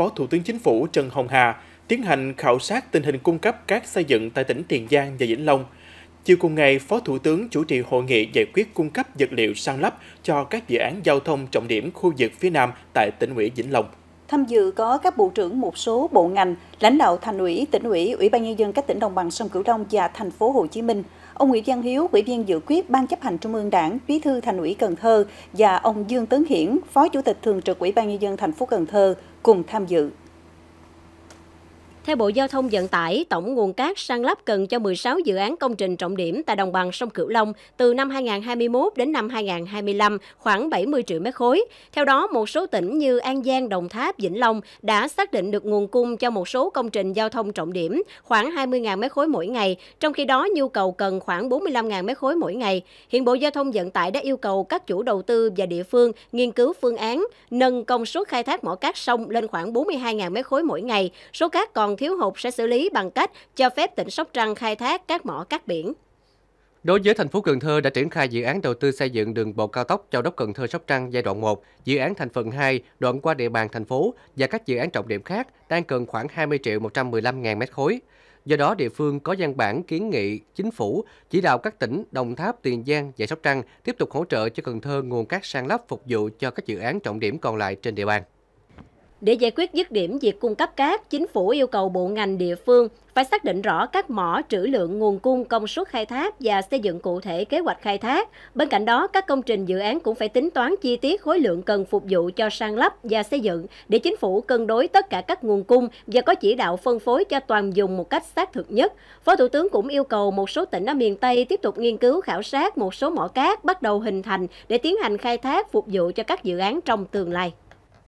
Phó Thủ tướng Chính phủ Trần Hồng Hà tiến hành khảo sát tình hình cung cấp cát xây dựng tại tỉnh Tiền Giang và Vĩnh Long. Chiều cùng ngày, Phó Thủ tướng chủ trì hội nghị giải quyết cung cấp vật liệu sang lắp cho các dự án giao thông trọng điểm khu vực phía Nam tại tỉnh ủy Vĩnh Long. Tham dự có các bộ trưởng một số bộ ngành, lãnh đạo thành ủy, tỉnh ủy, ủy ban nhân dân các tỉnh đồng bằng sông Cửu Long và thành phố Hồ Chí Minh, ông Nguyễn Văn Hiếu, ủy viên dự quyết Ban chấp hành Trung ương Đảng, Bí thư Thành ủy Cần Thơ và ông Dương Tấn Hiển, Phó Chủ tịch Thường trực Ủy ban nhân dân thành phố Cần Thơ cùng tham dự. Theo Bộ Giao thông Vận tải, tổng nguồn cát sang lắp cần cho 16 dự án công trình trọng điểm tại đồng bằng sông Cửu Long từ năm 2021 đến năm 2025 khoảng 70 triệu mét khối. Theo đó, một số tỉnh như An Giang, Đồng Tháp, Vĩnh Long đã xác định được nguồn cung cho một số công trình giao thông trọng điểm khoảng 20.000 mét khối mỗi ngày, trong khi đó nhu cầu cần khoảng 45.000 mét khối mỗi ngày. Hiện Bộ Giao thông Vận tải đã yêu cầu các chủ đầu tư và địa phương nghiên cứu phương án nâng công suất khai thác mỏ cát sông lên khoảng 42.000 mét khối mỗi ngày. Số cát còn còn thiếu hụt sẽ xử lý bằng cách cho phép tỉnh Sóc Trăng khai thác các mỏ cát biển. Đối với thành phố Cần Thơ đã triển khai dự án đầu tư xây dựng đường bộ cao tốc Châu Đốc Cần Thơ Sóc Trăng giai đoạn 1, dự án thành phần 2 đoạn qua địa bàn thành phố và các dự án trọng điểm khác đang cần khoảng 20 triệu 115 ngàn mét khối. Do đó, địa phương có văn bản kiến nghị chính phủ chỉ đạo các tỉnh Đồng Tháp, Tiền Giang và Sóc Trăng tiếp tục hỗ trợ cho Cần Thơ nguồn cát san lấp phục vụ cho các dự án trọng điểm còn lại trên địa bàn. Để giải quyết dứt điểm việc cung cấp cát, chính phủ yêu cầu bộ ngành địa phương phải xác định rõ các mỏ trữ lượng nguồn cung công suất khai thác và xây dựng cụ thể kế hoạch khai thác. Bên cạnh đó, các công trình dự án cũng phải tính toán chi tiết khối lượng cần phục vụ cho sang lấp và xây dựng để chính phủ cân đối tất cả các nguồn cung và có chỉ đạo phân phối cho toàn dùng một cách xác thực nhất. Phó Thủ tướng cũng yêu cầu một số tỉnh ở miền Tây tiếp tục nghiên cứu khảo sát một số mỏ cát bắt đầu hình thành để tiến hành khai thác phục vụ cho các dự án trong tương lai.